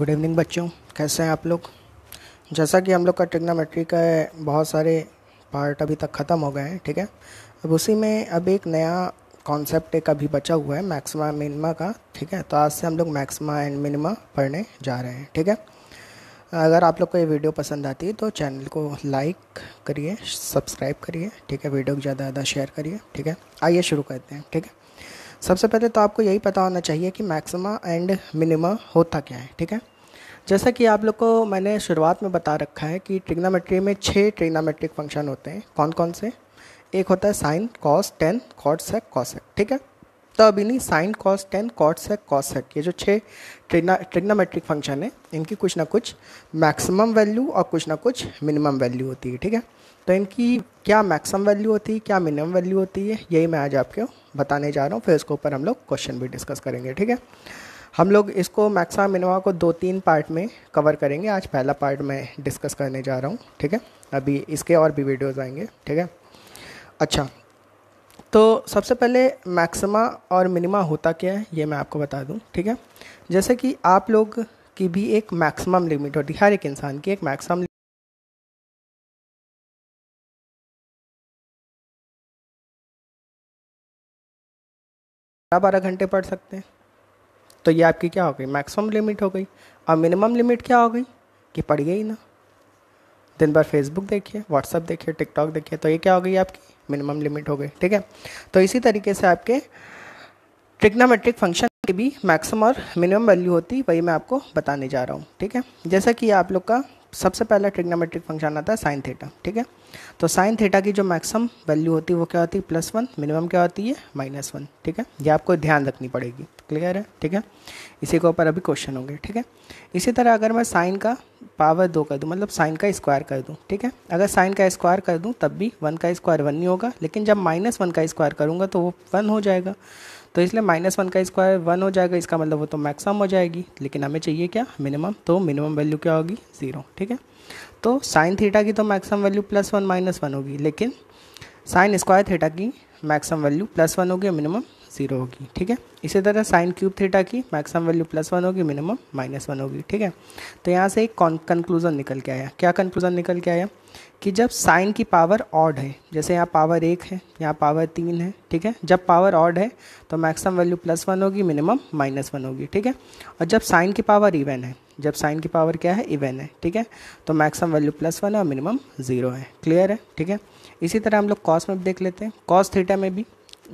good evening बच्चों कैसे हैं आप लोग जैसा कि हम लोग का ट्रिग्नोमेट्री का बहुत सारे पार्ट अभी तक ख़त्म हो गए हैं ठीक है अब उसी में अब एक नया कॉन्सेप्ट एक अभी बचा हुआ है मैक्सिमा मिनिमा का ठीक है तो आज से हम लोग मैक्सिमा एंड मिनिमा पढ़ने जा रहे हैं ठीक है अगर आप लोग को ये वीडियो पसंद आती है तो चैनल को लाइक करिए सब्सक्राइब करिए ठीक है वीडियो को ज़्यादा ज़्यादा शेयर करिए ठीक है आइए शुरू करते हैं ठीक है सबसे पहले तो आपको यही पता होना चाहिए कि मैक्सिमा एंड मिनिमा होता क्या है ठीक है जैसा कि आप लोग को मैंने शुरुआत में बता रखा है कि ट्रिग्नामेट्री में छः ट्रिग्नामेट्रिक फंक्शन होते हैं कौन कौन से एक होता है sine cos tan cot sec cosec ठीक है नहीं sine cos tan cot sec cos sec ये जो छः ट्रिग्नोमेट्रिक ट्रिग्नामेट्रिक फंक्शन है इनकी कुछ ना कुछ मैक्सिमम वैल्यू और कुछ ना कुछ मिनिमम वैल्यू होती है ठीक है तो इनकी क्या मैक्सिमम वैल्यू होती है क्या मिनिमम वैल्यू होती है यही मैं आज आपको बताने जा रहा हूँ फिर इसके ऊपर हम लोग क्वेश्चन भी डिस्कस करेंगे ठीक है हम लोग इसको मैक्सा मिनिमा को दो तीन पार्ट में कवर करेंगे आज पहला पार्ट मैं डिस्कस करने जा रहा हूँ ठीक है अभी इसके और भी वीडियोज़ आएंगे ठीक है अच्छा तो सबसे पहले मैक्सिमा और मिनिमा होता क्या है ये मैं आपको बता दूं ठीक है जैसे कि आप लोग की भी एक मैक्सिमम लिमिट होती है हर एक इंसान की एक मैक्सिमम बारह घंटे पढ़ सकते हैं तो ये आपकी क्या हो गई मैक्सिमम लिमिट हो गई और मिनिमम लिमिट क्या हो गई कि पढ़िए ही ना दिन भर फेसबुक देखिए व्हाट्सअप देखिए टिकटॉक देखिए तो ये क्या हो गई आपकी मिनिमम लिमिट हो गए ठीक है तो इसी तरीके से आपके ट्रिग्नामेट्रिक फंक्शन की भी मैक्सिमम और मिनिमम वैल्यू होती वही मैं आपको बताने जा रहा हूँ ठीक है जैसा कि आप लोग का सबसे पहला ट्रिग्नोमेट्रिक फंक्शन आता है साइन थीटा ठीक है तो साइन थीटा की जो मैक्सिमम वैल्यू होती है वो क्या होती है प्लस वन मिनिमम क्या होती है माइनस वन ठीक है ये आपको ध्यान रखनी पड़ेगी क्लियर है ठीक है इसी के ऊपर अभी क्वेश्चन होंगे ठीक है इसी तरह अगर मैं साइन का पावर दो कर दूँ मतलब साइन का स्क्वायर कर दूँ ठीक है अगर साइन का स्क्वायर कर दूँ तब भी वन का स्क्वायर वन नहीं होगा लेकिन जब माइनस वन का स्क्वायर करूँगा तो वो वन हो जाएगा तो इसलिए माइनस वन का स्क्वायर वन हो जाएगा इसका मतलब वो तो मैक्सिमम हो जाएगी लेकिन हमें चाहिए क्या मिनिमम तो मिनिमम वैल्यू क्या होगी ज़ीरो ठीक है तो साइन थीटा की तो maximum value plus one minus one होगी लेकिन साइन स्क्वायर थीटा की मैक्सम वैल्यू प्लस वन होगी मिनिमम जीरो होगी ठीक है इसी तरह साइन क्यूब थीटा की मैक्सिमम वैल्यू प्लस वन होगी मिनिमम माइनस वन होगी ठीक है तो यहाँ से एक कंक्लूजन निकल के आया क्या कंक्लूजन निकल के आया कि जब साइन की पावर ऑड है जैसे यहाँ पावर एक है यहाँ पावर तीन है ठीक है जब पावर ऑड है तो मैक्सिमम वैल्यू प्लस वन होगी मिनिमम माइनस वन होगी ठीक है और जब साइन की पावर इवन है जब साइन की पावर क्या है इवन है ठीक है तो मैक्सिमम वैल्यू प्लस वन है और मिनिमम जीरो है क्लियर है ठीक है इसी तरह हम लोग कॉस में भी देख लेते हैं कॉस थीटा में भी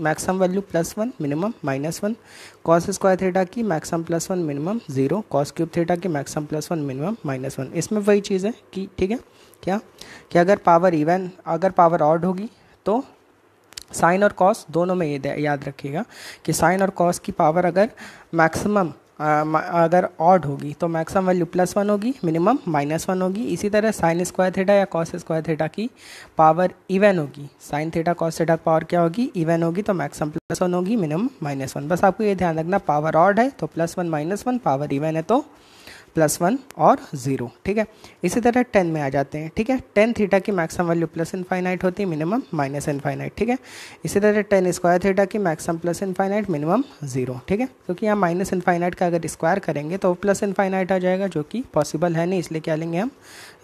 maximum value plus one minimum minus one cos square theta की maximum plus one minimum zero cos cube theta की maximum plus one minimum minus one इसमें वही चीज़ है कि ठीक है क्या कि अगर पावर इवन अगर पावर ऑड होगी तो साइन और कॉस दोनों में ये याद रखिएगा कि साइन और कॉस की पावर अगर मैक्सिमम अगर ऑड होगी तो मैक्सिमम वैल्यू प्लस वन होगी मिनिमम माइनस वन होगी इसी तरह साइन स्क्वायर थीटा या कॉस स्क्वायर थीटा की पावर इवन होगी sine theta cos theta power क्या होगी इवन होगी तो मैक्सिमम प्लस वन होगी मिनिमम माइनस वन बस आपको ये ध्यान रखना पावर ऑड है तो plus one minus one power even है तो प्लस वन और ज़ीरो ठीक है इसी तरह टेन में आ जाते हैं ठीक है टेन थीटा की मैक्सिमम वैल्यू प्लस इनफाइनाइट होती है मिनिमम माइनस इनफाइनाइट ठीक है इसी तरह टेन स्क्वायर थीटा की maximum plus infinite minimum zero ठीक है क्योंकि यहाँ माइनस इनफाइनाइट का अगर स्क्वायर करेंगे तो प्लस इनफाइनाइट आ जाएगा जो कि पॉसिबल है नहीं इसलिए क्या लेंगे हम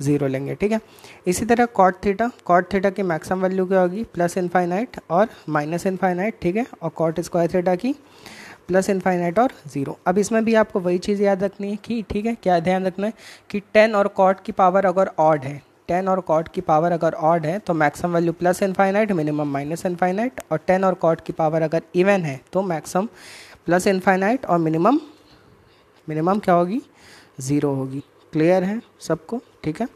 ज़ीरो लेंगे ठीक है इसी तरह कॉट थीटा कॉट थीटा की मैक्सिमम वैल्यू क्या होगी प्लस इनफाइनाइट और माइनस इनफाइनाइट ठीक है और कॉट स्क्वायर थीटा की प्लस इन्फाइनाइट और ज़ीरो अब इसमें भी आपको वही चीज़ याद रखनी है कि ठीक है क्या ध्यान रखना है कि टेन और कॉट की पावर अगर ऑड है टेन और कॉट की पावर अगर ऑड है तो maximum value plus infinite minimum minus infinite और टेन और कॉट की पावर अगर इवन है तो मैक्सिमम प्लस इन्फाइनाइट और मिनिमम मिनिमम क्या होगी ज़ीरो होगी क्लियर है सबको ठीक है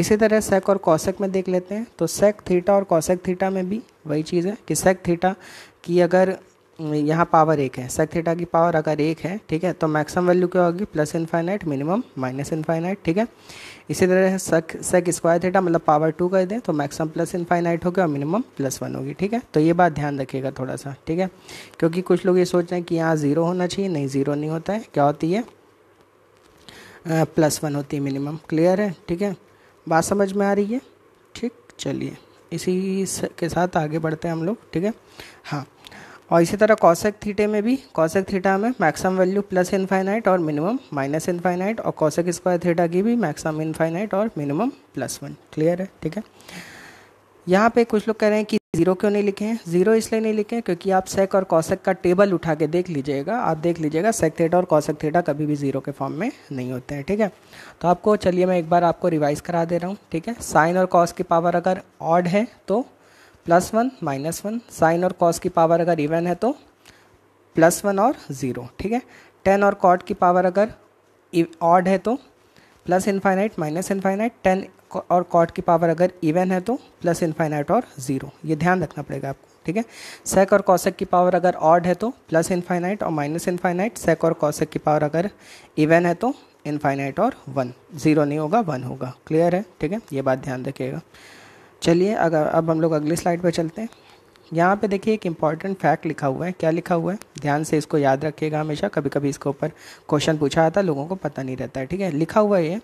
इसी तरह सेक और कॉसेक में देख लेते हैं तो सेक थीटा और कॉसेक थीटा में भी वही चीज़ है कि सेक थीटा की अगर यहाँ पावर एक है सेक थीटा की पावर अगर एक है ठीक है तो मैक्सिमम वैल्यू क्या होगी plus infinite minimum minus infinite ठीक है इसी तरह सेक सेक स्क्वायर थीटा मतलब पावर टू कर दें तो मैक्सिमम प्लस इनफाइनाइट होगा और मिनिमम प्लस वन होगी ठीक है तो ये बात ध्यान रखिएगा थोड़ा सा ठीक है क्योंकि कुछ लोग ये सोच रहे हैं कि यहाँ ज़ीरो होना चाहिए नहीं ज़ीरो नहीं होता है क्या होती है प्लस वन होती है मिनिमम क्लियर है ठीक है बात समझ में आ रही है ठीक चलिए इसी के साथ आगे बढ़ते हैं हम लोग ठीक है हाँ और इसी तरह कॉसेक थीटे में भी कॉसेक थीटा में मैक्सिमम वैल्यू प्लस इन्फाइनाइट और मिनिमम माइनस इन्फाइनाइट और कॉसेक स्क्वायर थीटा की भी मैक्सिमम इन्फाइनाइट और मिनिमम प्लस वन क्लियर है ठीक है यहाँ पे कुछ लोग कह रहे हैं कि जीरो क्यों नहीं लिखे हैं जीरो इसलिए नहीं लिखे हैं क्योंकि आप सेक और कॉसेक का टेबल उठा के देख लीजिएगा आप देख लीजिएगा सेक थीटा और कॉसेक थीटा कभी भी जीरो के फॉर्म में नहीं होते हैं ठीक है तो आपको चलिए मैं एक बार आपको रिवाइज करा दे रहा हूँ ठीक है साइन और कॉस की पावर अगर ऑड है तो plus one minus one sine और कॉस की पावर अगर इवन है तो प्लस वन और ज़ीरो ठीक है टेन और कॉट की पावर अगर ऑड है तो plus infinite minus infinite tan और कॉट की पावर अगर इवन है तो प्लस इन्फाइनाइट और ज़ीरो ये ध्यान रखना पड़ेगा आपको ठीक है सेक और कौशक की पावर अगर ऑड है तो प्लस इन्फाइनाइट और माइनस इन्फाइनाइट सेक और कॉसेक की पावर अगर इवन है तो इनफाइनाइट और वन ज़ीरो नहीं होगा वन होगा क्लियर है ठीक है ये बात ध्यान रखिएगा चलिए अगर अब हम लोग अगली स्लाइड पर चलते हैं यहाँ पे देखिए एक इम्पॉर्टेंट फैक्ट लिखा हुआ है क्या लिखा हुआ है ध्यान से इसको याद रखिएगा हमेशा कभी कभी इसके ऊपर क्वेश्चन पूछा जाता है लोगों को पता नहीं रहता है ठीक है लिखा हुआ ये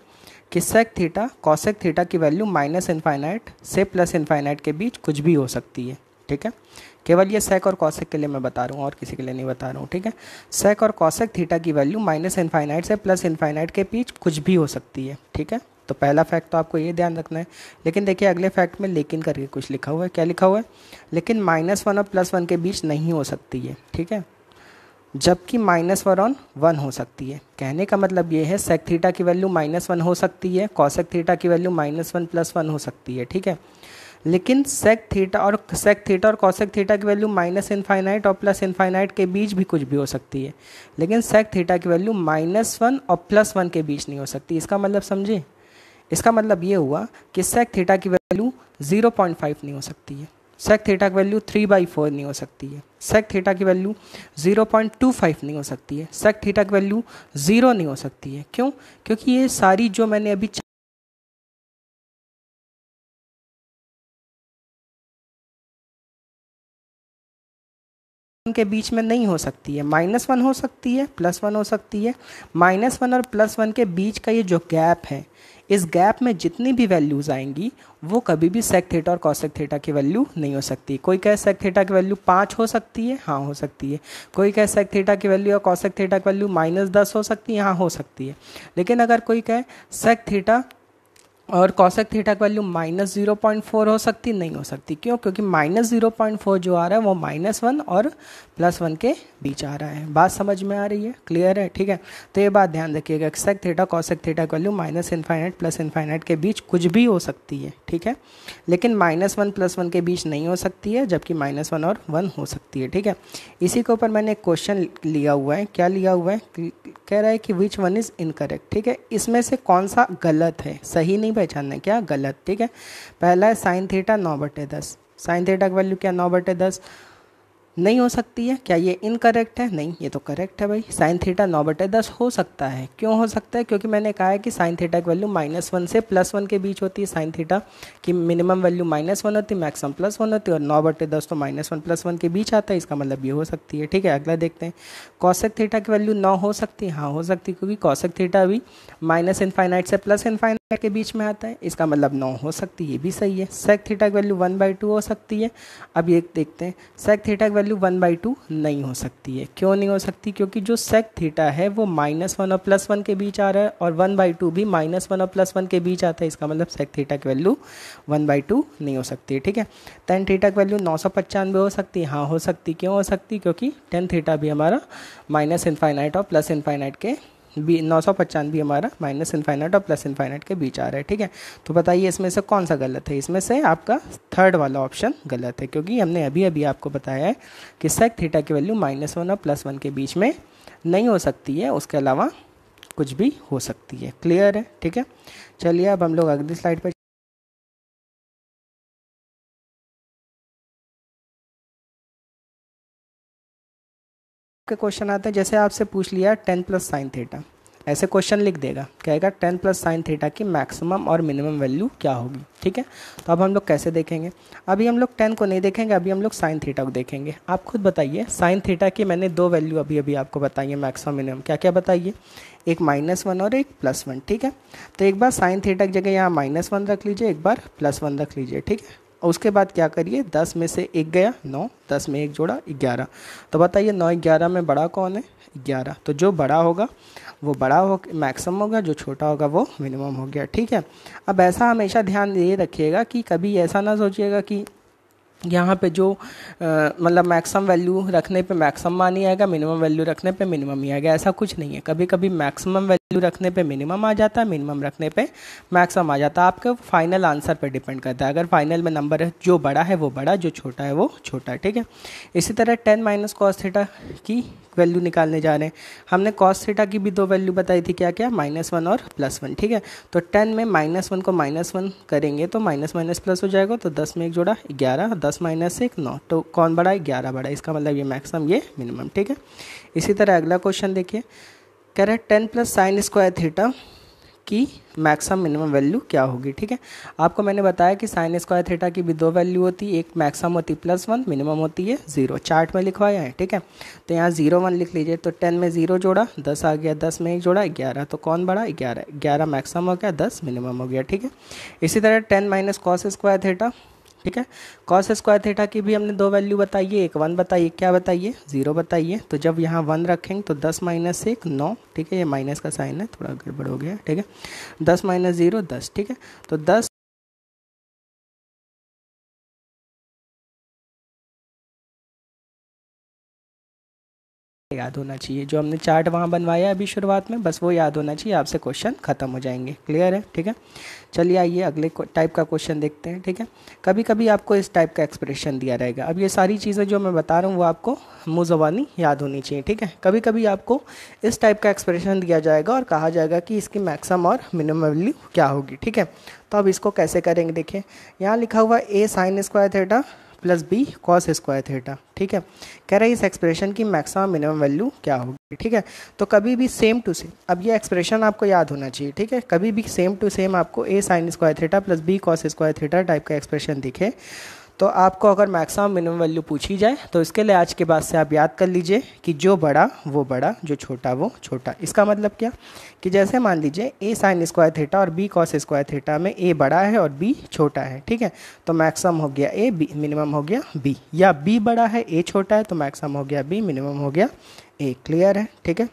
कि सेक थीटा कॉसेक थीटा की वैल्यू माइनस इन्फाइनाइट से प्लस इन्फाइनाइट के बीच कुछ भी हो सकती है ठीक है केवल ये सेक और कॉसेक के लिए मैं बता रहा हूँ और किसी के लिए नहीं बता रहा हूँ ठीक है सेक और कॉसेक थीटा की वैल्यू माइनस इन्फाइनाइट से प्लस इन्फाइनाइट के बीच कुछ भी हो सकती है ठीक है तो पहला फैक्ट तो आपको ये ध्यान रखना है लेकिन देखिए अगले फैक्ट में लेकिन करके कुछ लिखा हुआ है क्या लिखा हुआ है लेकिन माइनस वन और प्लस वन के बीच नहीं हो सकती है ठीक है जबकि माइनस वन ऑन वन हो सकती है कहने का मतलब ये है सेक थीटा की वैल्यू माइनस वन हो सकती है कॉसेक थीटा की value minus one plus one हो सकती है ठीक है लेकिन सेक थीटा और सेक थीटा और कॉसेक थीटा की वैल्यू माइनस इनफाइनाइट और प्लस इन्फाइनाइट के बीच भी कुछ भी हो सकती है लेकिन सेक थीटा की वैल्यू माइनस वन और प्लस वन के बीच नहीं हो सकती इसका मतलब समझे इसका मतलब ये हुआ कि सेक थीटा की वैल्यू 0.5 नहीं हो सकती है सेक थीटा की वैल्यू 3 बाई फोर नहीं हो सकती है सेक थीटा की वैल्यू 0.25 नहीं हो सकती है सेक थीटा की वैल्यू ज़ीरो नहीं हो सकती है क्यों क्योंकि ये सारी जो मैंने अभी के बीच में नहीं हो सकती है माइनस वन हो सकती है प्लस वन हो सकती है माइनस वन और प्लस वन के बीच का ये जो गैप है इस गैप में जितनी भी वैल्यूज़ आएंगी वो कभी भी सेक थेटा और कॉसेक थेटा की वैल्यू नहीं हो सकती कोई कहे सेक थेटा की वैल्यू पाँच हो सकती है हाँ हो सकती है कोई कहे सेक थीटा की वैल्यू या कॉसेक थेटा की वैल्यू माइनस दस हो सकती है हाँ हो सकती है लेकिन अगर कोई कहे सेक थेटा और कॉसेक थीटा की value minus zero point four हो सकती नहीं हो सकती क्यों क्योंकि माइनस जीरो पॉइंट फोर जो आ रहा है वो माइनस वन और प्लस वन के बीच आ रहा है बात समझ में आ रही है क्लियर है ठीक है तो ये बात ध्यान रखिएगा sec theta cosec theta value minus infinite plus infinite के बीच कुछ भी हो सकती है ठीक है लेकिन माइनस वन प्लस वन के बीच नहीं हो सकती है जबकि माइनस वन और वन हो सकती है ठीक है इसी के ऊपर मैंने एक क्वेश्चन लिया हुआ है क्या लिया हुआ है कह रहा है कि विच वन इज़ इनकरेक्ट ठीक है इसमें से कौन सा गलत है सही नहीं पहचानना है क्या गलत ठीक है पहला है साइन थीटा नौ बटे दस साइन थीटा की वैल्यू क्या नौ बटे दस नहीं हो सकती है क्या ये इनकरेक्ट है नहीं ये तो करेक्ट है भाई साइन थीटा नौ बटे दस हो सकता है क्यों हो सकता है क्योंकि मैंने कहा है कि साइन थीटा की वैल्यू माइनस वन से प्लस वन के बीच होती है साइन थीटा की मिनिमम वैल्यू माइनस वन होती है मैक्सिमम प्लस वन होती है और नौ बटे दस तो माइनस वन प्लस वन के बीच आता है इसका मतलब ये हो सकती है ठीक है अगला देखते हैं कौशक थीटा की वैल्यू नौ हो सकती है हाँ हो सकती है क्योंकि कौशक थीटा भी माइनस इनफाइनाइट से प्लस इनफाइनाइट के बीच में आता है इसका मतलब नौ हो सकती है ये भी सही है सेक थीटा की वैल्यू वन बाई टू हो सकती है अब ये देखते हैं सेक थीटा की वैल्यू वन बाई टू नहीं हो सकती है क्यों नहीं हो सकती क्योंकि जो सेक थीटा है वो माइनस वन और प्लस वन के बीच आ रहा है और वन बाई टू भी माइनस वन और प्लस वन के बीच आता है इसका मतलब सेक थीटा की वैल्यू वन बाई टू नहीं हो सकती है ठीक है टेन थीटा की वैल्यू नौ सौ पचानवे हो सकती है हाँ हो सकती क्यों हो सकती क्योंकि टेन थीटा भी हमारा माइनस इन्फाइनाइट और प्लस इन्फाइनाइट के बी नौ सौ पचानवे हमारा माइनस इन्फाइनाइट और प्लस इन्फाइनाइट के बीच आ रहा है ठीक है तो बताइए इसमें से कौन सा गलत है इसमें से आपका थर्ड वाला ऑप्शन गलत है क्योंकि हमने अभी अभी आपको बताया है कि सेक थीटा की वैल्यू माइनस वन और प्लस वन के बीच में नहीं हो सकती है उसके अलावा कुछ भी हो सकती है क्लियर है ठीक है चलिए अब हम लोग अगली स्लाइड पर के क्वेश्चन आते हैं जैसे आपसे पूछ लिया टेन प्लस साइन थीटा ऐसे क्वेश्चन लिख देगा कहेगा टेन प्लस साइन थीटा की मैक्सिमम और मिनिमम वैल्यू क्या होगी ठीक है तो अब हम लोग कैसे देखेंगे अभी हम लोग टेन को नहीं देखेंगे अभी हम लोग साइन थीटा को देखेंगे आप खुद बताइए साइन थीटा की मैंने दो वैल्यू अभी अभी आपको बताइए मैक्सिमम मिनिमम क्या क्या बताइए एक माइनस वन और एक प्लस वन ठीक है तो एक बार साइन थीटा की जगह यहाँ माइनस वन रख लीजिए एक बार प्लस वन रख लीजिए ठीक है और उसके बाद क्या करिए दस में से एक गया नौ दस में एक जोड़ा ग्यारह तो बताइए नौ ग्यारह में बड़ा कौन है ग्यारह तो जो बड़ा होगा वो बड़ा हो मैक्सिमम होगा जो छोटा होगा वो मिनिमम हो गया ठीक है अब ऐसा हमेशा ध्यान ये रखिएगा कि कभी ऐसा ना सोचिएगा कि यहाँ पे जो मतलब मैक्सिमम वैल्यू रखने पे मैक्सिमम मान ही आएगा मिनिमम वैल्यू रखने पे मिनिमम ही आएगा ऐसा कुछ नहीं है कभी कभी मैक्सिमम वैल्यू रखने पे मिनिमम आ जाता है मिनिमम रखने पे मैक्सिमम आ जाता है आपके फाइनल आंसर पे डिपेंड करता है अगर फाइनल में नंबर जो बड़ा है वो बड़ा जो छोटा है वो छोटा ठीक है इसी तरह टेन माइनस कॉस्थीटा थीटा की वैल्यू निकालने जा रहे हैं हमने कॉस थीटा की भी दो वैल्यू बताई थी क्या क्या माइनस वन और प्लस वन ठीक है तो टेन में माइनस वन को माइनस वन करेंगे तो माइनस माइनस प्लस हो जाएगा तो दस में एक जोड़ा ग्यारह दस माइनस एक नौ तो कौन बड़ा है ग्यारह बड़ा इसका मतलब ये मैक्सिमम ये मिनिमम ठीक है इसी तरह अगला क्वेश्चन देखिए कह रहे हैं ten plus sine square theta की मैक्सिमम मिनिमम वैल्यू क्या होगी ठीक है आपको मैंने बताया कि साइन स्क्वायर थीटा की भी दो वैल्यू होती है एक मैक्सिमम होती है प्लस वन मिनिमम होती है जीरो चार्ट में लिखवाया है ठीक है तो यहाँ जीरो वन लिख लीजिए तो टेन में जीरो जोड़ा दस आ गया दस में एक जोड़ा ग्यारह तो कौन बढ़ा ग्यारह ग्यारह मैक्सिमम हो गया दस मिनिमम हो गया ठीक है इसी तरह ten minus cos square theta ठीक है कॉस स्क्वायर थीटा की भी हमने दो वैल्यू बताइए एक वन बताइए क्या बताइए जीरो बताइए तो जब यहाँ वन रखेंगे तो दस माइनस एक नौ ठीक है ये माइनस का साइन है थोड़ा गड़बड़ हो गया ठीक है दस माइनस जीरो दस ठीक है तो दस याद होना चाहिए जो हमने चार्ट वहाँ बनवाया अभी शुरुआत में बस वो याद होना चाहिए आपसे क्वेश्चन खत्म हो जाएंगे क्लियर है ठीक है चलिए आइए अगले टाइप का क्वेश्चन देखते हैं ठीक है कभी कभी आपको इस टाइप का एक्सप्रेशन दिया रहेगा अब ये सारी चीज़ें जो मैं बता रहा हूँ वो आपको मुँह जबानी याद होनी चाहिए ठीक है कभी कभी आपको इस टाइप का एक्सप्रेशन दिया जाएगा और कहा जाएगा कि इसकी मैक्सम और मिनिमम वैल्यू क्या होगी ठीक है तो अब इसको कैसे करेंगे देखिए यहाँ लिखा हुआ A sine square theta plus B cos square theta ठीक है कह रहा है इस एक्सप्रेशन की मैक्सिमम मिनिमम वैल्यू क्या होगी ठीक है तो कभी भी सेम टू सेम अब ये एक्सप्रेशन आपको याद होना चाहिए ठीक है कभी भी सेम टू सेम आपको ए sine square theta plus B cos square theta type का एक्सप्रेशन दिखे तो आपको अगर मैक्सिमम मिनिमम वैल्यू पूछी जाए तो इसके लिए आज के बाद से आप याद कर लीजिए कि जो बड़ा वो बड़ा जो छोटा वो छोटा इसका मतलब क्या कि जैसे मान लीजिए ए साइन स्क्वायर थीटा और बी कॉस स्क्वायर थीटा में ए बड़ा है और बी छोटा है ठीक है तो मैक्सिमम हो गया ए बी मिनिमम हो गया बी या बी बड़ा है ए छोटा है तो मैक्सिमम हो गया बी मिनिमम हो गया ए क्लियर है ठीक है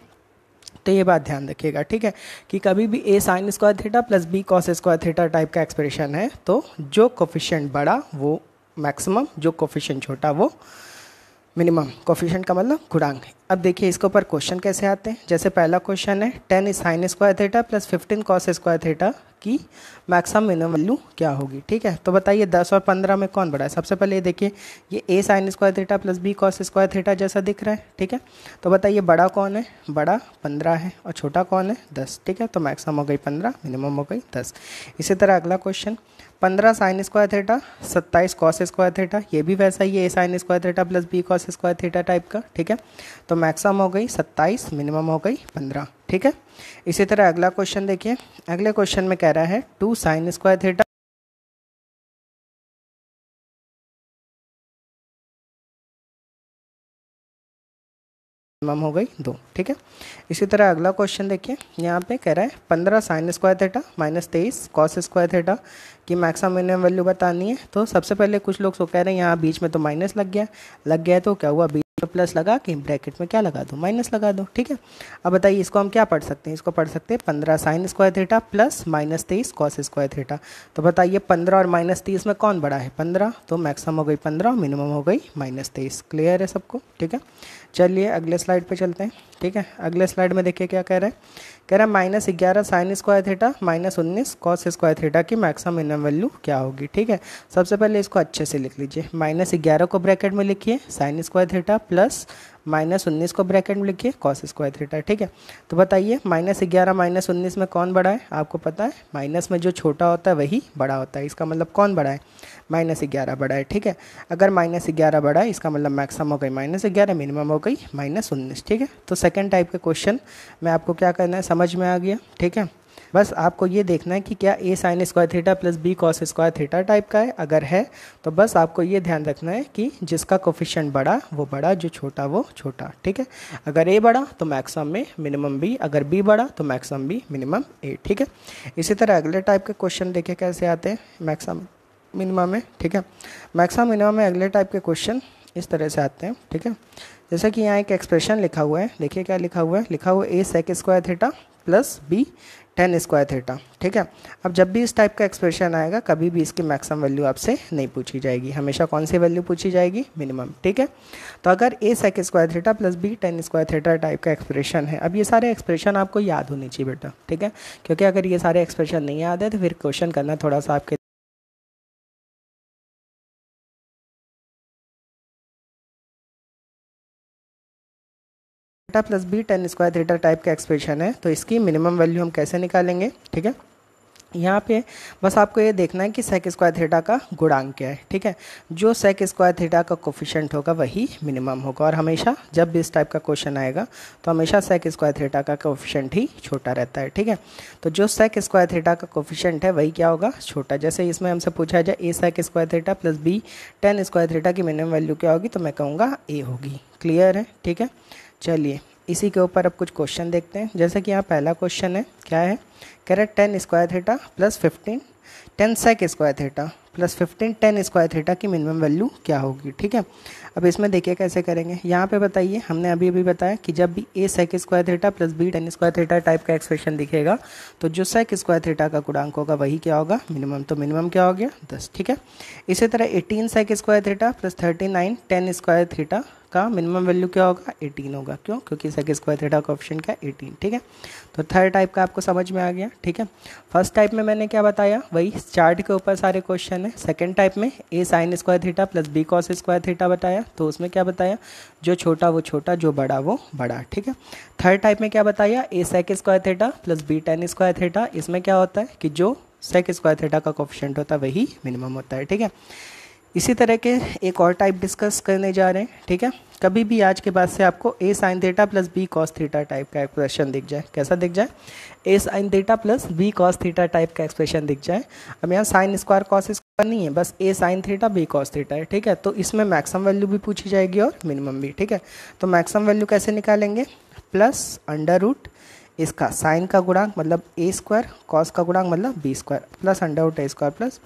तो ये बात ध्यान रखिएगा ठीक है कि कभी भी ए sine square theta plus B cos square theta type का एक्सप्रेशन है तो जो कोफिशियंट बड़ा वो मैक्सिमम जो कोफिशन छोटा वो मिनिमम कोफिशन का मतलब गुणांक अब देखिए इसके ऊपर क्वेश्चन कैसे आते हैं जैसे पहला क्वेश्चन है ten sine square theta plus fifteen cos square theta की मैक्सिमम मिनिमम वैल्यू क्या होगी ठीक है तो बताइए दस और पंद्रह में कौन बड़ा है सबसे पहले ये देखिए ये ए sine square theta plus B cos square theta जैसा दिख रहा है ठीक है तो बताइए बड़ा कौन है बड़ा पंद्रह है और छोटा कौन है दस ठीक है तो मैक्सिमम हो गई पंद्रह मिनिमम हो गई दस इसी तरह अगला क्वेश्चन पंद्रह साइन स्क्वायर थेटा सत्ताईस कॉस स्क्वायर थेटा ये भी वैसा ही है A sine square theta plus B cos square theta type का ठीक है तो तो मैक्सिमम हो गई सत्ताईस मिनिमम हो गई पंद्रह ठीक है इसी तरह अगला क्वेश्चन देखिए अगले क्वेश्चन में कह रहा है two sine square theta minimum हो गई दो ठीक है इसी तरह अगला क्वेश्चन देखिए यहाँ पे कह रहा है पंद्रह साइन स्क्वायर थीटा माइनस तेईस कॉस स्क्वायर थीटा की मैक्सिमम मिनिमम वैल्यू बतानी है तो सबसे पहले कुछ लोग सो कह रहे हैं यहाँ बीच में तो माइनस लग गया लग गया तो क्या हुआ तो प्लस लगा के ब्रैकेट में क्या लगा दो माइनस लगा दो ठीक है अब बताइए इसको हम क्या पढ़ सकते हैं इसको पढ़ सकते हैं पंद्रह sine square theta plus minus तेईस कॉस स्क्वायर थीटा तो बताइए पंद्रह और माइनस तेईस में कौन बड़ा है पंद्रह तो मैक्सिमम हो गई पंद्रह मिनिमम हो गई माइनस तेईस क्लियर है सबको ठीक है चलिए अगले स्लाइड पर चलते हैं ठीक है अगले स्लाइड में देखिए क्या कह रहे हैं कह रहे हैं माइनस ग्यारह साइन स्क्वायर थीटा माइनस उन्नीस कॉस स्क्वायर थीटा की मैक्सिमम मिनिमम वैल्यू क्या होगी ठीक है सबसे पहले इसको अच्छे से लिख लीजिए माइनस ग्यारह को ब्रैकेट में लिखिए sine square theta plus minus उन्नीस को ब्रैकेट में लिखिए कॉस स्क्वायर थीटा ठीक है तो बताइए माइनस ग्यारह माइनस उन्नीस में कौन बड़ा है आपको पता है माइनस में जो छोटा होता है वही बड़ा होता है इसका मतलब कौन बड़ा है माइनस ग्यारह बड़ा है ठीक है अगर माइनस ग्यारह बड़ा है इसका मतलब मैक्सिमम हो गई माइनस ग्यारह मिनिमम हो गई माइनस उन्नीस ठीक है तो सेकेंड सेकेंड टाइप के क्वेश्चन में आपको क्या करना है समझ में आ गया ठीक है बस आपको ये देखना है कि क्या a sine square theta plus B cos square theta type का है अगर है तो बस आपको ये ध्यान रखना है कि जिसका कोफिशियंट बड़ा वो बड़ा जो छोटा वो छोटा ठीक है अगर ए बड़ा तो मैक्सिमम में मिनिमम बी अगर बी बड़ा तो मैक्सिमम बी मिनिमम ए ठीक है इसी तरह अगले टाइप के क्वेश्चन देखे कैसे आते हैं मैक्सिमम मिनिमम में ठीक है मैक्सिमम मिनिमम में अगले टाइप के क्वेश्चन इस तरह से आते हैं ठीक है जैसे कि यहाँ एक एक्सप्रेशन लिखा हुआ है देखिए क्या लिखा हुआ है लिखा हुआ a sec square theta plus b tan square theta ठीक है अब जब भी इस टाइप का एक्सप्रेशन आएगा कभी भी इसकी मैक्सिमम वैल्यू आपसे नहीं पूछी जाएगी हमेशा कौन सी वैल्यू पूछी जाएगी मिनिमम ठीक है तो अगर a sec square theta plus b tan square theta type का एक्सप्रेशन है अब ये सारे एक्सप्रेशन आपको याद होनी चाहिए बेटा ठीक है क्योंकि अगर ये सारे एक्सप्रेशन नहीं याद है तो फिर क्वेश्चन करना थोड़ा सा आपके theta plus b tan square theta type का एक्सप्रेशन है तो इसकी मिनिमम वैल्यू हम कैसे निकालेंगे ठीक है यहाँ पे बस आपको ये देखना है कि सेक स्क्वायर थीटा का गुणांक क्या है ठीक है जो सेक स्क्वायर थीटा का कोफिशेंट होगा वही मिनिमम होगा और हमेशा जब भी इस टाइप का क्वेश्चन आएगा तो हमेशा सेक स्क्वायर थीटा का कोफिशेंट ही छोटा रहता है ठीक है तो जो सेक स्क्वायर थीटा का कोफिशेंट है वही क्या होगा छोटा जैसे इसमें हमसे पूछा जाए a sec square theta plus b tan square theta की मिनिमम वैल्यू क्या होगी तो मैं कहूँगा ए होगी क्लियर है ठीक है चलिए इसी के ऊपर अब कुछ क्वेश्चन देखते हैं जैसे कि यहाँ पहला क्वेश्चन है क्या है कह tan square theta plus fifteen ten sec square theta plus fifteen tan square theta की मिनिमम वैल्यू क्या होगी ठीक है अब इसमें देखिए कैसे करेंगे यहाँ पे बताइए हमने अभी अभी बताया कि जब भी a sec square theta plus b tan square theta type का एक्सप्रेशन दिखेगा तो जो सेक स्क्वायर थीटा का गुणांक होगा वही क्या होगा मिनिमम तो मिनिमम क्या हो गया दस ठीक है इसी तरह eighteen sec square theta plus thirty nine tan square theta का मिनिमम वैल्यू क्या होगा 18 होगा क्यों क्योंकि सेक स्क्वायर थीटा ऑप्शन क्या 18 ठीक है तो थर्ड टाइप का आपको समझ में आ गया ठीक है फर्स्ट टाइप में मैंने क्या बताया वही चार्ट के ऊपर सारे क्वेश्चन है सेकेंड टाइप में a sine square theta plus B cos square theta बताया तो उसमें क्या बताया जो छोटा वो छोटा जो बड़ा वो बड़ा ठीक है थर्ड टाइप में क्या बताया a sec square theta plus b tan square theta इसमें क्या होता है कि जो सेक स्क्वायर थीटा का कोफिशेंट होता है वही मिनिमम होता है ठीक है इसी तरह के एक और टाइप डिस्कस करने जा रहे हैं ठीक है कभी भी आज के बाद से आपको ए sine theta plus B cos theta type का एक्सप्रेशन दिख जाए कैसा दिख जाए a sine theta plus B cos theta type का एक्सप्रेशन दिख जाए अब यहाँ साइन स्क्वायर कॉस स्क्वायर नहीं है बस a sine theta b cos theta है ठीक है तो इसमें मैक्सिमम वैल्यू भी पूछी जाएगी और मिनिमम भी ठीक है तो मैक्सिमम वैल्यू कैसे निकालेंगे प्लस अंडर रूट इसका साइन का गुणांक मतलब ए स्क्वायर कॉस का गुणांक मतलब b square plus under root a square plus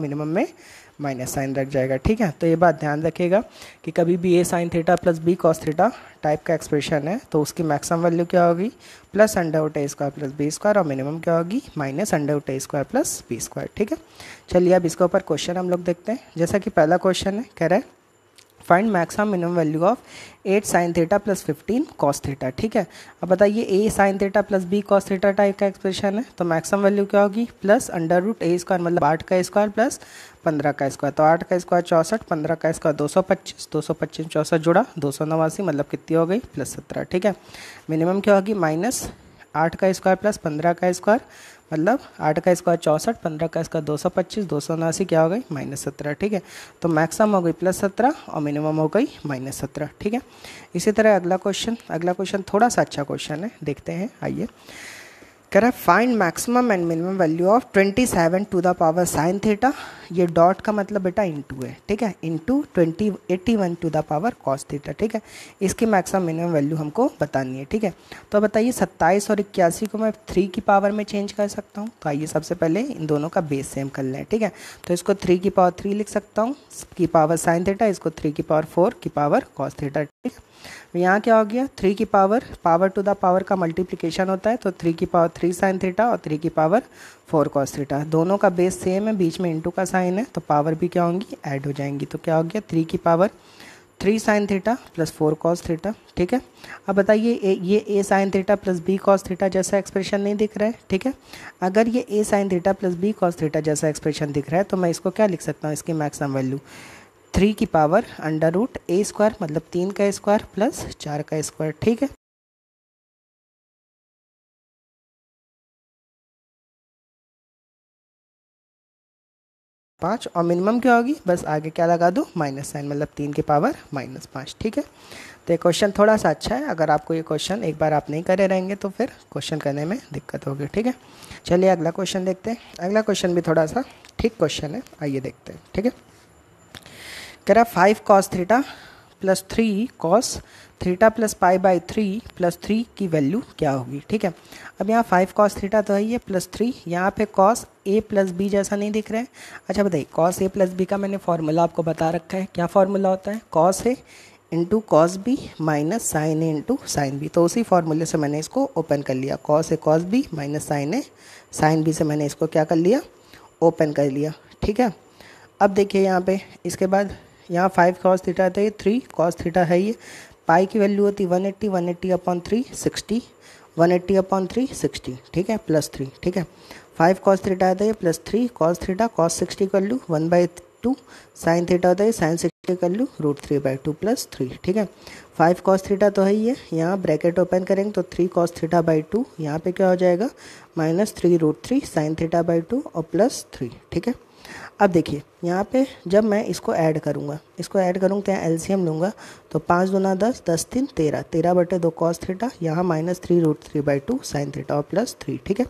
minimum में माइनस साइन रख जाएगा ठीक है तो ये बात ध्यान रखिएगा कि कभी भी ए sine theta plus B cos theta type का एक्सप्रेशन है तो उसकी मैक्सिमम वैल्यू क्या होगी plus under root square plus b square और मिनिमम क्या होगी minus under root square plus b square ठीक है चलिए अब इसके ऊपर क्वेश्चन हम लोग देखते हैं जैसा कि पहला क्वेश्चन है कह रहे हैं find maximum minimum value of eight sine theta plus fifteen cos theta ठीक है अब बताइए a sine theta plus B cos theta type का एक्सप्रेशन है तो मैक्सिमम वैल्यू क्या होगी plus under root a square मतलब आठ का स्क्वायर प्लस पंद्रह का स्क्वायर तो आठ का स्क्वायर चौंसठ पंद्रह का स्क्वायर दो सौ पच्चीस दो सौ पच्चीस चौंसठ जुड़ा दो सौ नवासी मतलब कितनी हो गई प्लस सत्रह ठीक है मिनिमम क्या होगी माइनस आठ का स्क्वायर प्लस पंद्रह का स्क्वायर मतलब आठ का स्क्वायर चौंसठ पंद्रह का स्क्वायर दो सौ पच्चीस दो सौ उनासी क्या हो गई माइनस सत्रह ठीक है तो मैक्सिमम हो गई प्लस सत्रह और मिनिमम हो गई माइनस सत्रह ठीक है इसी तरह अगला क्वेश्चन अगला क्वेश्चन थोड़ा सा अच्छा क्वेश्चन है देखते हैं आइए कह find maximum and minimum value of 27 to the power sine theta ये डॉट का मतलब बेटा इंटू है ठीक है into twenty eighty one to the power cos theta ठीक है इसकी मैक्सिमम मिनिमम वैल्यू हमको बतानी है ठीक है तो बताइए 27 और इक्यासी को मैं थ्री की पावर में चेंज कर सकता हूँ तो आइए सबसे पहले इन दोनों का बेस सेम कर लें ठीक है तो इसको थ्री की पावर थ्री लिख सकता हूँ की पावर साइन थीटा इसको थ्री की पावर फोर की पावर कॉस थीटा ठीक है यहाँ क्या हो गया थ्री की power power to the power का मल्टीप्लीकेशन होता है तो थ्री की पावर थ्री साइन थीटा और थ्री की पावर फोर कॉस थीटा दोनों का बेस सेम है बीच में इंटू का साइन है तो पावर भी क्या होंगी ऐड हो जाएंगी तो क्या हो गया थ्री की power three sine theta plus four cos theta ठीक है अब बताइए ये ए sine theta plus B cos theta जैसा एक्सप्रेशन नहीं दिख रहा है ठीक है अगर ये ए sine theta plus B cos theta जैसा एक्सप्रेशन दिख रहा है तो मैं इसको क्या लिख सकता हूँ इसकी मैक्सिमम वैल्यू थ्री की power under root a square मतलब तीन का स्क्वायर प्लस चार का स्क्वायर ठीक है पाँच और मिनिमम क्या होगी बस आगे क्या लगा दूँ माइनस साइन मतलब तीन के पावर माइनस पाँच ठीक है तो ये क्वेश्चन थोड़ा सा अच्छा है अगर आपको ये क्वेश्चन एक बार आप नहीं करे रहेंगे तो फिर क्वेश्चन करने में दिक्कत होगी ठीक है चलिए अगला क्वेश्चन देखते हैं अगला क्वेश्चन भी थोड़ा सा ठीक क्वेश्चन है आइए देखते हैं ठीक है कह रहा five cos theta plus three cos theta plus pi by three plus three की वैल्यू क्या होगी ठीक है अब यहाँ फाइव कॉस थीटा तो है ये प्लस थ्री यहाँ पे कॉस ए प्लस बी जैसा नहीं दिख रहा है अच्छा बताइए कॉस ए प्लस बी का मैंने फार्मूला आपको बता रखा है क्या फार्मूला होता है cos a into cos b minus sine a into sine b तो उसी फार्मूले से मैंने इसको ओपन कर लिया cos a cos b minus sine a sine b से मैंने इसको क्या कर लिया ओपन कर लिया ठीक है अब देखिए यहाँ पे इसके बाद यहाँ फाइव कॉस थीटा था ये थ्री कॉस थीटा है ये पाई की वैल्यू होती one eighty one eighty upon three sixty one eighty upon three sixty ठीक है प्लस थ्री ठीक है फाइव कॉस थीटा आता है plus three cos theta cos sixty कर लूँ one by two sine theta होता है साइन सिक्सटी कर लूँ root three by two plus three ठीक है फाइव कॉस थीटा तो है ही है यहाँ ब्रैकेट ओपन करेंगे तो three cos theta by two यहाँ पे क्या हो जाएगा minus three root three sine theta by two और प्लस थ्री ठीक है अब देखिए यहाँ पे जब मैं इसको ऐड करूँगा इसको ऐड करूँगा तो यहाँ एलसीएम लूँगा तो पाँच दूना दस दस तीन तेरह तेरह बटे दो कॉस थीटा यहाँ minus three root three by two sine theta और प्लस थ्री ठीक है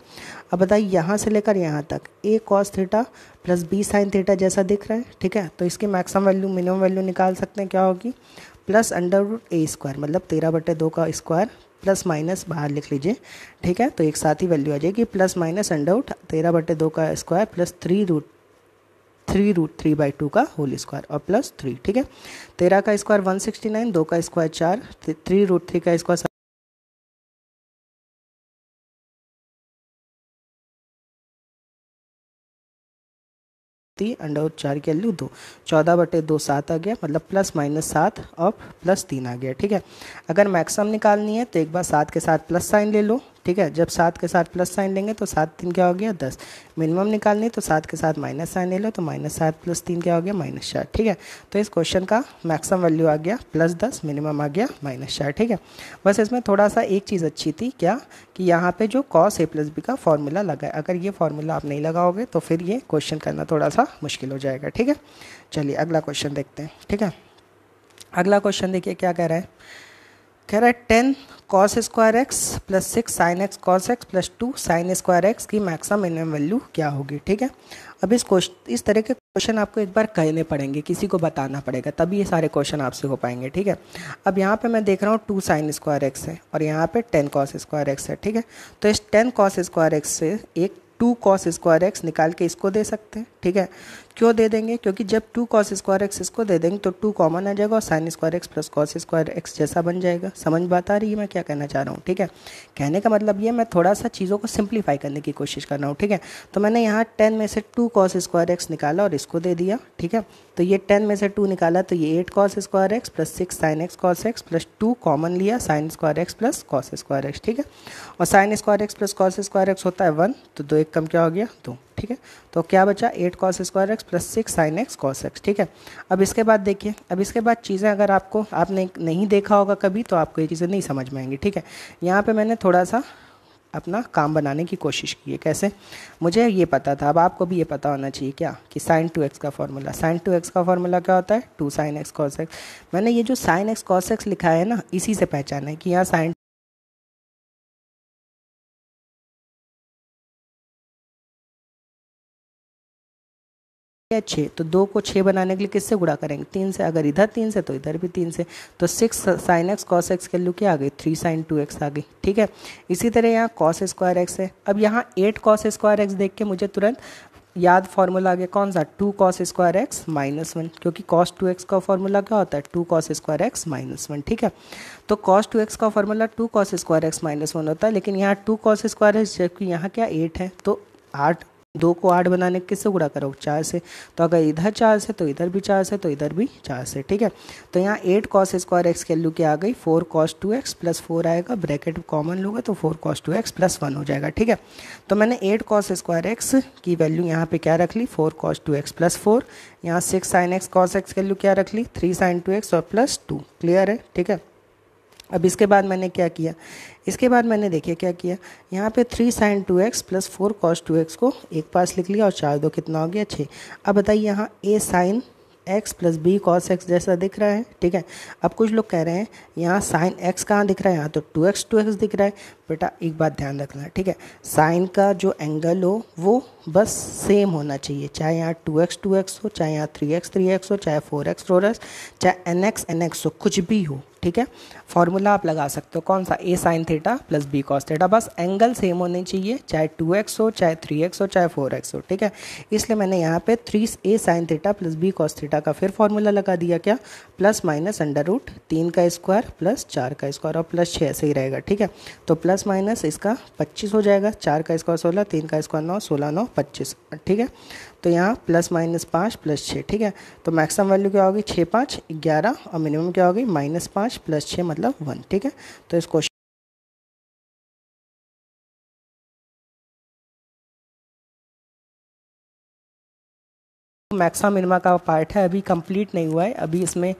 अब बताइए यहाँ से लेकर यहाँ तक a cos theta plus b sine theta जैसा दिख रहा है ठीक है तो इसकी मैक्सिमम वैल्यू मिनिमम वैल्यू निकाल सकते हैं क्या होगी plus under root a square मतलब तेरह बटे दो का स्क्वायर प्लस माइनस बाहर लिख लीजिए ठीक है तो एक साथ ही वैल्यू आ जाएगी प्लस माइनस अंडर रूट तेरह बटे दो का square plus three root three root three by two का होल स्क्वायर और प्लस थ्री ठीक है तेरह का स्क्वायर वन सिक्सटी नाइन दो का स्क्वायर चार थ्री रूट थ्री का स्क्वायर थी अंडर चार की वैल्यू दो चौदह बटे दो सात आ गया मतलब प्लस माइनस सात और प्लस तीन आ गया ठीक है अगर मैक्सिमम निकालनी है तो एक बार सात के साथ प्लस साइन ले लो ठीक है जब सात के साथ प्लस साइन लेंगे तो सात तीन क्या हो गया दस मिनिमम निकालनी तो सात के साथ माइनस साइन ले लो तो माइनस सात प्लस तीन क्या हो गया माइनस चार ठीक है तो इस क्वेश्चन का मैक्सिमम वैल्यू आ गया प्लस दस मिनिमम आ गया माइनस चार ठीक है बस इसमें थोड़ा सा एक चीज़ अच्छी थी क्या कि यहाँ पर जो कॉस ए प्लस बी का फॉर्मूला लगा है अगर ये फार्मूला आप नहीं लगाओगे तो फिर ये क्वेश्चन करना थोड़ा सा मुश्किल हो जाएगा ठीक है चलिए अगला क्वेश्चन देखते हैं ठीक है अगला क्वेश्चन देखिए क्या कह रहा है कह रहा है ten cos square x plus six sine x cos x plus two sine square x की मैक्सिमम मिनिमम वैल्यू क्या होगी ठीक है अब इस क्वेश्चन इस तरह के क्वेश्चन आपको एक बार कहने पड़ेंगे किसी को बताना पड़ेगा तभी ये सारे क्वेश्चन आपसे हो पाएंगे ठीक है अब यहाँ पे मैं देख रहा हूँ टू साइन स्क्वायर एक्स है और यहाँ पे टेन कॉस स्क्वायर एक्स है ठीक है तो इस टेन कॉस स्क्वायर एक्स से एक टू कॉस स्क्वायर एक्स निकाल के इसको दे सकते हैं ठीक है क्यों दे देंगे क्योंकि जब टू कॉस स्क्वायर एक्स इसको दे देंगे तो टू कॉमन आ जाएगा और sine square x plus cos square x जैसा बन जाएगा समझ बात आ रही है मैं क्या कहना चाह रहा हूँ ठीक है कहने का मतलब ये मैं थोड़ा सा चीज़ों को सिंप्लीफाई करने की कोशिश कर रहा हूँ ठीक है तो मैंने यहाँ टेन में से टू कॉस स्क्वायर एक्स निकाला और इसको दे दिया ठीक है तो ये टेन में से टू निकाला तो ये eight cos square x plus six sine x cos x plus two common लिया sine square x plus cos square x ठीक है और sine square x plus cos square x होता है वन तो दो एक कम क्या हो गया दो ठीक है तो क्या बचा eight cos square x plus six sine x cos x ठीक है अब इसके बाद देखिए अब इसके बाद चीज़ें अगर आपको आपने नहीं देखा होगा कभी तो आपको ये चीज़ें नहीं समझ में आएंगी ठीक है यहाँ पर मैंने थोड़ा सा अपना काम बनाने की कोशिश की है कैसे मुझे ये पता था अब आपको भी ये पता होना चाहिए क्या कि साइन टू एक्स का फॉर्मूला साइन टू एक्स का फॉर्मूला क्या होता है two sine x cos x मैंने ये जो साइन एक्स कॉस एक्स लिखा है ना इसी से पहचाना है कि यहाँ साइन या छः तो दो को छः बनाने के लिए किससे गुड़ा करेंगे तीन से अगर इधर तीन से तो इधर भी तीन से तो six sine x cos x के लू क्या आ गई थ्री साइन टू एक्स आ गई ठीक है इसी तरह यहाँ कॉस स्क्वायर एक्स है अब यहाँ एट कॉस स्क्वायर एक्स देख के मुझे तुरंत याद फार्मूला आ गया कौन सा two cos square x minus one क्योंकि कॉस टू एक्स का फार्मूला क्या होता है two cos square x minus one ठीक है तो कॉस टू एक्स का formula two cos square x minus one होता है लेकिन यहाँ टू कॉस स्क्वायर एक्स जबकि यहाँ क्या एट है तो आठ दो को आठ बनाने किससे गुड़ा करोगे चार से तो अगर इधर चार से तो इधर भी चार से तो इधर भी चार से ठीक है तो यहाँ एट कॉस स्क्वायर एक्स के वैल्यू क्या आ गई four cos two x plus four आएगा ब्रैकेट कॉमन लूंगा तो four cos two x plus one हो जाएगा ठीक है तो मैंने एट कॉस स्क्वायर एक्स की वैल्यू यहाँ पे क्या रख ली four cos two x plus four यहाँ six sine x cos x के वैल्यू क्या रख ली थ्री साइन टू एक्स और प्लस टू क्लियर है ठीक है अब इसके बाद मैंने क्या किया इसके बाद मैंने देखिए क्या किया यहाँ पे three sine two x plus four cos two x को एक पास लिख लिया और चार दो कितना हो गया छः अब बताइए यहाँ a sine x plus B cos x जैसा दिख रहा है ठीक है अब कुछ लोग कह रहे हैं यहाँ साइन एक्स कहाँ दिख रहा है यहाँ तो टू एक्स टू एक्स दिख रहा है बेटा एक बात ध्यान रखना ठीक है साइन का जो एंगल हो वो बस सेम होना चाहिए चाहे यहाँ टू एक्स टू एक्स हो चाहे यहाँ थ्री एक्स थ्री एक्स हो चाहे फोर एक्स फोर एक्स चाहे एन एक्स एन एक्स हो कुछ भी हो ठीक है फार्मूला आप लगा सकते हो कौन सा a sine theta plus B cos theta बस एंगल सेम होने चाहिए चाहे टू एक्स हो चाहे थ्री एक्स हो चाहे फोर एक्स हो ठीक है इसलिए मैंने यहाँ पे three a sine theta plus B cos theta का फिर फार्मूला लगा दिया क्या प्लस माइनस अंडर रूट तीन का स्क्वायर प्लस चार का स्क्वायर और प्लस छः ऐसे ही रहेगा ठीक है तो प्लस माइनस इसका पच्चीस हो जाएगा चार का स्क्वायर सोलह तीन का स्क्वायर नौ सोलह नौ पच्चीस ठीक है तो यहाँ प्लस माइनस पाँच प्लस छः ठीक है तो मैक्सिमम वैल्यू क्या होगी छः पाँच ग्यारह और मिनिमम क्या होगी माइनस पाँच प्लस छः मतलब मतलब वन ठीक है तो इस क्वेश्चन मैक्सा मिनिमा का पार्ट है अभी कंप्लीट नहीं हुआ है अभी इसमें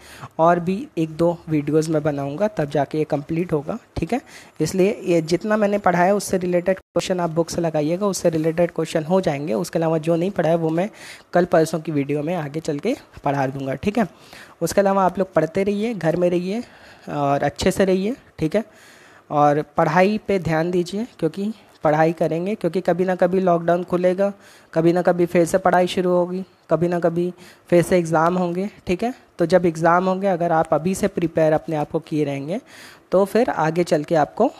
और भी एक दो वीडियोस मैं बनाऊंगा तब जाके ये कंप्लीट होगा ठीक है इसलिए ये जितना मैंने पढ़ाया उससे रिलेटेड क्वेश्चन आप बुक्स लगाइएगा उससे रिलेटेड क्वेश्चन हो जाएंगे उसके अलावा जो नहीं पढ़ा है वो मैं कल परसों की वीडियो में आगे चल के पढ़ा दूंगा ठीक है उसके अलावा आप लोग पढ़ते रहिए घर में रहिए और अच्छे से रहिए ठीक है और पढ़ाई पे ध्यान दीजिए क्योंकि पढ़ाई करेंगे क्योंकि कभी ना कभी लॉकडाउन खुलेगा कभी ना कभी फिर से पढ़ाई शुरू होगी कभी ना कभी फिर से एग्ज़ाम होंगे ठीक है तो जब एग्ज़ाम होंगे अगर आप अभी से प्रिपेयर अपने आप को किए रहेंगे तो फिर आगे चल के आपको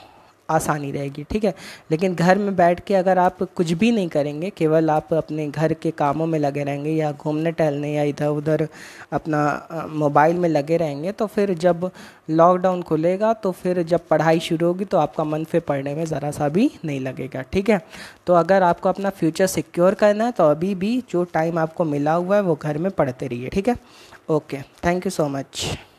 आसानी रहेगी ठीक है लेकिन घर में बैठ के अगर आप कुछ भी नहीं करेंगे केवल आप अपने घर के कामों में लगे रहेंगे या घूमने टहलने या इधर उधर अपना मोबाइल में लगे रहेंगे तो फिर जब लॉकडाउन खुलेगा तो फिर जब पढ़ाई शुरू होगी तो आपका मन फिर पढ़ने में ज़रा सा भी नहीं लगेगा ठीक है तो अगर आपको अपना फ्यूचर सिक्योर करना है तो अभी भी जो टाइम आपको मिला हुआ है वो घर में पढ़ते रहिए ठीक है okay thank you so much